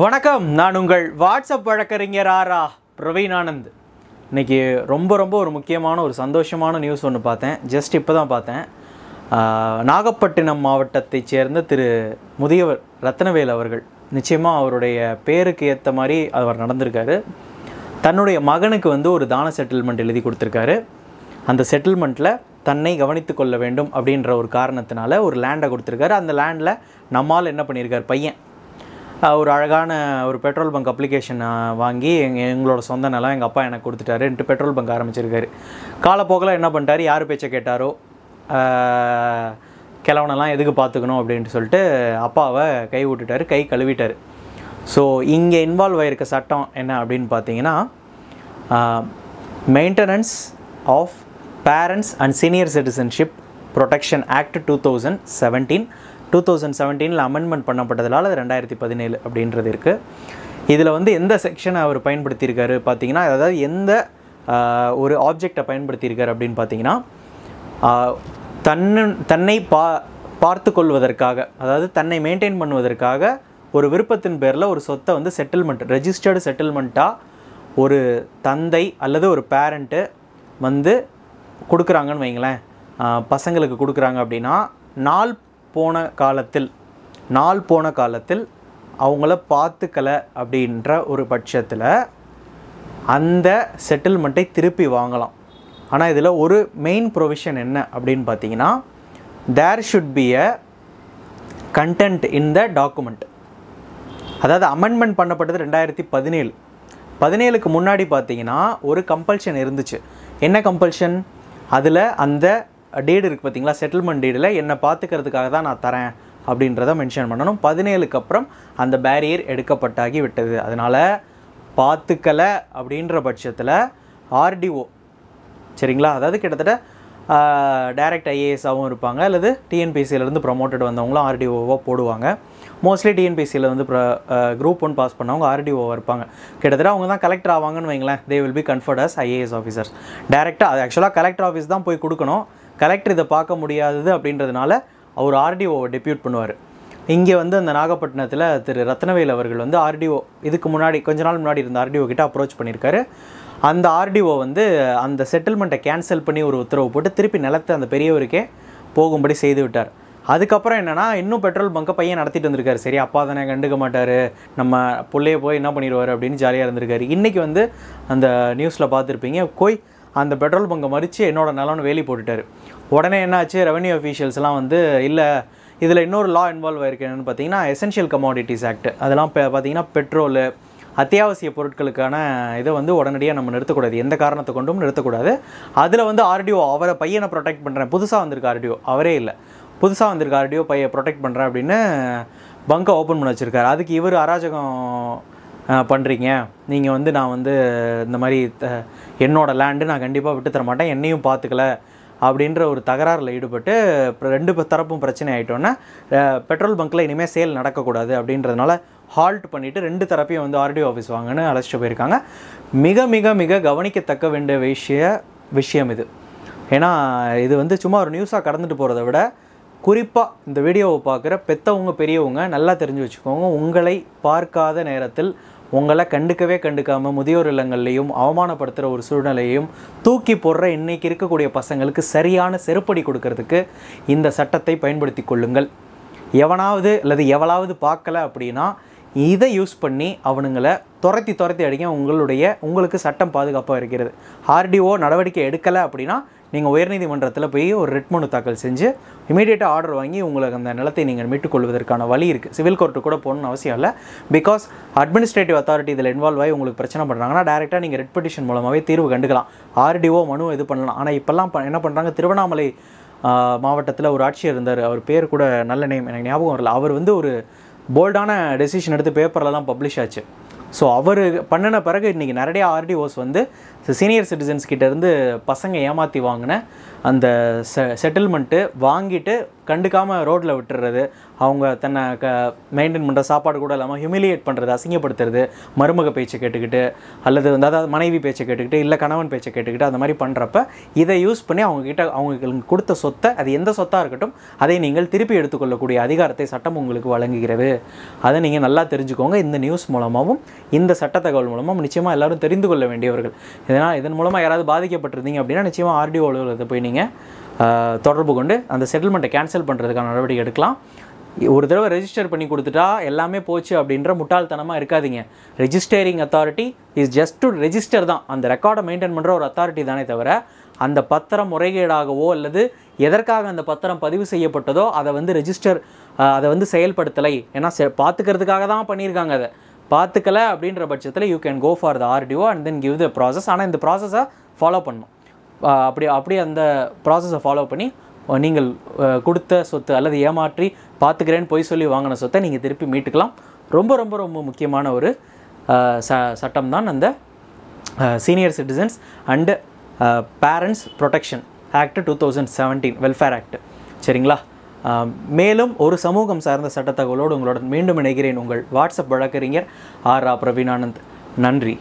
வணக்கம் நான் உங்கள் வாட்ஸ்அப் வழக்கறிஞர் ஆரா பிரவீன் ஆனந்த் இன்றைக்கி ரொம்ப ரொம்ப ஒரு முக்கியமான ஒரு சந்தோஷமான நியூஸ் ஒன்று பார்த்தேன் ஜஸ்ட் இப்போ தான் பார்த்தேன் நாகப்பட்டினம் மாவட்டத்தைச் சேர்ந்த திரு முதியவர் ரத்னவேல் அவர்கள் நிச்சயமாக அவருடைய பேருக்கு ஏற்ற மாதிரி அவர் நடந்திருக்காரு தன்னுடைய மகனுக்கு வந்து ஒரு தான செட்டில்மெண்ட் எழுதி கொடுத்துருக்காரு அந்த செட்டில்மெண்ட்டில் தன்னை கவனித்து கொள்ள வேண்டும் அப்படின்ற ஒரு காரணத்தினால ஒரு லேண்டை கொடுத்துருக்காரு அந்த லேண்டில் நம்மால் என்ன பண்ணியிருக்கார் பையன் ஒரு அழகான ஒரு பெட்ரோல் பங்க் அப்ளிகேஷன் வாங்கி எங்கள் எங்களோட சொந்த நிலம் எங்கள் அப்பா எனக்கு கொடுத்துட்டாருன்ட்டு பெட்ரோல் பங்க் ஆரம்பிச்சிருக்காரு காலப்போக்கில் என்ன பண்ணிட்டார் யார் பேச்சை கேட்டாரோ கிழவனெல்லாம் எதுக்கு பார்த்துக்கணும் அப்படின்ட்டு சொல்லிட்டு அப்பாவை கை விட்டுட்டார் கை கழுவிட்டார் ஸோ இங்கே இன்வால்வ் ஆகிருக்க சட்டம் என்ன அப்படின்னு பார்த்தீங்கன்னா maintenance of parents and senior citizenship protection act two thousand seventeen two thousand செவன்டீனில் அமெண்ட்மெண்ட் பண்ணப்பட்டதால் அது ரெண்டாயிரத்தி பதினேழு அப்படின்றது இருக்குது இதில் வந்து எந்த செக்ஷனை அவர் பயன்படுத்தியிருக்காரு பார்த்தீங்கன்னா அதாவது எந்த ஒரு ஆப்ஜெக்டை பயன்படுத்தியிருக்காரு அப்படின்னு பார்த்தீங்கன்னா தன்னு தன்னை பா பார்த்து கொள்வதற்காக அதாவது தன்னை மெயின்டைன் பண்ணுவதற்காக ஒரு விருப்பத்தின் பேரில் ஒரு சொத்தை வந்து செட்டில்மெண்ட் ரெஜிஸ்டர்டு செட்டில்மெண்ட்டாக ஒரு தந்தை அல்லது ஒரு பேரண்ட்டு வந்து கொடுக்குறாங்கன்னு வைங்களேன் பசங்களுக்கு கொடுக்குறாங்க அப்படின்னா நாள் போன காலத்தில் நாள் போன காலத்தில் அவங்கள பார்த்துக்கலை அப்படின்ற ஒரு பட்சத்தில் அந்த செட்டில்மெண்ட்டை திருப்பி வாங்கலாம் ஆனால் இதில் ஒரு மெயின் ப்ரொவிஷன் என்ன அப்படின்னு பார்த்தீங்கன்னா there should be a content in the document அதாவது அமெண்ட்மெண்ட் பண்ணப்பட்டது ரெண்டாயிரத்தி பதினேழு பதினேழுக்கு முன்னாடி பார்த்தீங்கன்னா ஒரு கம்பல்ஷன் இருந்துச்சு என்ன கம்பல்ஷன் அதில் அந்த டேடு இருக்குது பார்த்தீங்களா செட்டில்மெண்ட் டேடில் என்னை பார்த்துக்கிறதுக்காக தான் நான் தரேன் அப்படின்றத மென்ஷன் பண்ணணும் பதினேழுக்கு அப்புறம் அந்த பேரியர் எடுக்கப்பட்டாகி விட்டது அதனால் பார்த்துக்கலை அப்படின்ற பட்சத்தில் ஆர்டிஓ சரிங்களா அதாவது கிட்டத்தட்ட டைரக்ட் ஐஏஎஸாகவும் இருப்பாங்க அல்லது டிஎன்பிசியிலேருந்து ப்ரொமோட்டட் வந்தவங்களும் ஆர்டிஓவாக போடுவாங்க மோஸ்ட்லி டிஎன்பிசியில் வந்து குரூப் ஒன் பாஸ் பண்ணவங்க ஆர்டிஓவாக இருப்பாங்க கிட்டத்தட்ட அவங்க தான் கலெக்டர் ஆவாங்கன்னு வைங்களேன் they will be conferred as IAS officers டேரெக்டாக அது ஆக்சுவலாக கலெக்டர் ஆஃபீஸ் தான் போய் கொடுக்கணும் கலெக்டர் இதை பார்க்க முடியாதது அப்படின்றதுனால அவர் ஆர்டிஓவை டெப்யூட் பண்ணுவார் இங்கே வந்து அந்த நாகப்பட்டினத்தில் திரு ரத்னவேல் அவர்கள் வந்து ஆர்டிஓ இதுக்கு முன்னாடி கொஞ்ச நாள் முன்னாடி இருந்த ஆர்டிஓ கிட்ட அப்ரோச் பண்ணியிருக்காரு அந்த ஆர்டிஓ வந்து அந்த செட்டில்மெண்ட்டை கேன்சல் பண்ணி ஒரு உத்தரவு போட்டு திருப்பி நிலத்தை அந்த பெரியவருக்கே போகும்படி செய்து விட்டார் அதுக்கப்புறம் என்னென்னா இன்னும் பெட்ரோல் பங்கை பையன் நடத்திட்டு வந்திருக்காரு சரி அப்பா தானே கண்டுக்க மாட்டார் நம்ம பிள்ளைய போய் என்ன பண்ணிடுவார் அப்படின்னு ஜாலியாக இருந்திருக்காரு இன்றைக்கி வந்து அந்த நியூஸில் பார்த்துருப்பீங்க போய் அந்த பெட்ரோல் பங்கை மறித்து என்னோடய நிலம்னு வேலி போட்டுட்டார் உடனே என்னாச்சு ரெவன்யூ அஃபீஷியல்ஸ்லாம் வந்து இல்லை இதில் இன்னொரு லா இன்வால்வ் ஆயிருக்கு என்னென்னு பார்த்தீங்கன்னா எசென்ஷியல் கமாடிட்டிஸ் ஆக்ட் அதெல்லாம் இப்போ பார்த்தீங்கன்னா பெட்ரோலு அத்தியாவசிய பொருட்களுக்கான இதை வந்து உடனடியாக நம்ம நிறுத்தக்கூடாது எந்த காரணத்தை கொண்டும் நிறுத்தக்கூடாது அதில் வந்து ஆர்டிஓ அவரை பையனை ப்ரொடெக்ட் பண்ணுறேன் புதுசாக வந்திருக்கு ஆர்டிஓ அவரே இல்லை புதுசாக வந்திருக்க ஆர்டிஓ பையை ப்ரொடெக்ட் பண்ணுறேன் அப்படின்னு பங்கை ஓப்பன் பண்ண வச்சுருக்காரு அதுக்கு இவர் அராஜகம் பண்ணுறீங்க நீங்கள் வந்து நான் வந்து இந்த மாதிரி என்னோடய லேண்டு நான் கண்டிப்பாக விட்டு தர மாட்டேன் என்னையும் பார்த்துக்கல அப்படின்ற ஒரு தகராறில் ஈடுபட்டு ரெண்டு தரப்பும் பிரச்சனை ஆகிட்டோன்னா பெட்ரோல் பங்க்கில் இனிமேல் சேல் நடக்கக்கூடாது அப்படின்றதுனால ஹால்ட் பண்ணிவிட்டு ரெண்டு தரப்பையும் வந்து ஆர்டிஓ ஆஃபீஸ் வாங்கன்னு அழைச்சிட்டு போயிருக்காங்க மிக மிக மிக கவனிக்கத்தக்க வேண்டிய விஷய விஷயம் இது ஏன்னா இது வந்து சும்மா ஒரு நியூஸாக கடந்துட்டு போகிறத விட குறிப்பாக இந்த வீடியோவை பார்க்குற பெத்தவங்க பெரியவங்க நல்லா தெரிஞ்சு வச்சுக்கோங்க உங்களை பார்க்காத நேரத்தில் உங்களை கண்டுக்கவே கண்டுக்காமல் முதியோர் இல்லங்கள்லேயும் அவமானப்படுத்துகிற ஒரு சூழ்நிலையையும் தூக்கி போடுற இன்றைக்கி இருக்கக்கூடிய பசங்களுக்கு சரியான செருப்படி கொடுக்கறதுக்கு இந்த சட்டத்தை பயன்படுத்தி கொள்ளுங்கள் எவனாவது அல்லது எவளாவது பார்க்கல அப்படின்னா இதை யூஸ் பண்ணி அவனுங்களை துரத்தி துரத்தி அடிக்க உங்களுடைய உங்களுக்கு சட்டம் பாதுகாப்பாக இருக்கிறது ஆர்டிஓ நடவடிக்கை எடுக்கலை அப்படின்னா நீங்கள் உயர்நீதிமன்றத்தில் போய் ஒரு ரிட் மனு தாக்கல் செஞ்சு இமீடியட்டாக ஆர்டர் வாங்கி உங்களுக்கு அந்த நிலத்தை நீங்கள் மீட்டுக்கொள்வதற்கான வழி இருக்குது சிவில் கோர்ட்டு கூட போகணும்னு அவசியம் இல்லை பிகாஸ் அட்மினிஸ்ட்ரேட்டிவ் அத்தாரிட்டி இதில் இன்வால்வ் ஆகி உங்களுக்கு பிரச்சனை பண்ணுறாங்கன்னா டேரெக்டாக நீங்கள் ரிட் பெட்டிஷன் மூலமாகவே தீர்வு கண்டுக்கலாம் ஆர்டிஓ மனு இது பண்ணலாம் ஆனால் இப்போல்லாம் என்ன பண்ணுறாங்க திருவண்ணாமலை மாவட்டத்தில் ஒரு ஆட்சியர் இருந்தார் அவர் பேர் கூட நல்ல நேம் எனக்கு ஞாபகம் வரல அவர் வந்து ஒரு போல்டான டெசிஷன் எடுத்து பேப்பர்லலாம் பப்ளிஷ் ஆச்சு ஸோ அவர் பண்ணின பிறகு இன்றைக்கி நிறைய ஆர்டிஓஸ் வந்து சீனியர் சிட்டிசன்ஸ் கிட்டேருந்து பசங்க ஏமாற்றி வாங்கின அந்த செ செட்டில்மெண்ட்டு வாங்கிட்டு கண்டுக்காமல் ரோட்டில் விட்டுறது அவங்க தன்னை க மெயின்டைன் பண்ணுற சாப்பாடு கூட இல்லாமல் ஹியூமிலியேட் பண்ணுறது அசிங்கப்படுத்துறது மருமக பேச்சை கேட்டுக்கிட்டு அல்லது வந்து அதாவது மனைவி பேச்சை கேட்டுக்கிட்டு இல்லை கணவன் பேச்சை கேட்டுக்கிட்டு அந்த மாதிரி பண்ணுறப்ப இதை யூஸ் பண்ணி அவங்கக்கிட்ட அவங்களுக்கு கொடுத்த சொத்தை அது எந்த சொத்தாக இருக்கட்டும் அதை நீங்கள் திருப்பி எடுத்துக்கொள்ளக்கூடிய அதிகாரத்தை சட்டம் உங்களுக்கு வழங்குகிறது அதை நீங்கள் நல்லா தெரிஞ்சுக்கோங்க இந்த நியூஸ் மூலமாகவும் இந்த சட்ட தகவல் மூலமாகவும் நிச்சயமாக எல்லோரும் தெரிந்து கொள்ள வேண்டியவர்கள் இதனால் இதன் மூலமாக யாராவது பாதிக்கப்பட்டிருந்தீங்க அப்படின்னா நிச்சயமாக ஆர்டிஓ அலுவலகத்தை போய் நீங்கள் தொடர்பு கொண்டு அந்த செட்டில்மெண்ட்டை கேன்சல் பண்ணுறதுக்கான நடவடிக்கை எடுக்கலாம் ஒரு தடவை ரெஜிஸ்டர் பண்ணி கொடுத்துட்டா எல்லாமே போச்சு அப்படின்ற முட்டாள்தனமாக இருக்காதிங்க registering authority is just to register தான் அந்த ரெக்கார்டை மெயின்டைன் பண்ணுற ஒரு அத்தாரிட்டி தானே தவிர அந்த பத்திரம் முறைகேடாகவோ அல்லது எதற்காக அந்த பத்திரம் பதிவு செய்யப்பட்டதோ அதை வந்து ரெஜிஸ்டர் அதை வந்து செயல்படுத்தலை ஏன்னா செ பார்த்துக்கிறதுக்காக தான் பண்ணியிருக்காங்க அதை பார்த்துக்கல அப்படின்ற பட்சத்தில் you can go for the RTO and then give the process ஆனால் இந்த ப்ராசஸை ஃபாலோ பண்ணும் அப்படி அப்படியே அந்த ப்ராசஸை ஃபாலோ பண்ணி நீங்கள் கொடுத்த சொத்து அல்லது ஏமாற்றி பார்த்துக்கிறேன்னு பொய் சொல்லி வாங்கின சொத்தை நீங்கள் திருப்பி மீட்டுக்கலாம் ரொம்ப ரொம்ப ரொம்ப முக்கியமான ஒரு ச சட்டம் தான் அந்த senior citizens and parents protection act two thousand seventeen welfare act சரிங்களா மேலும் ஒரு சமூகம் சார்ந்த சட்டத்தகவலோடு உங்களோட மீண்டும் இணைகிறேன் உங்கள் வாட்ஸ்அப் வழக்கறிஞர் ஆர் ஆ பிரவீனானந்த் நன்றி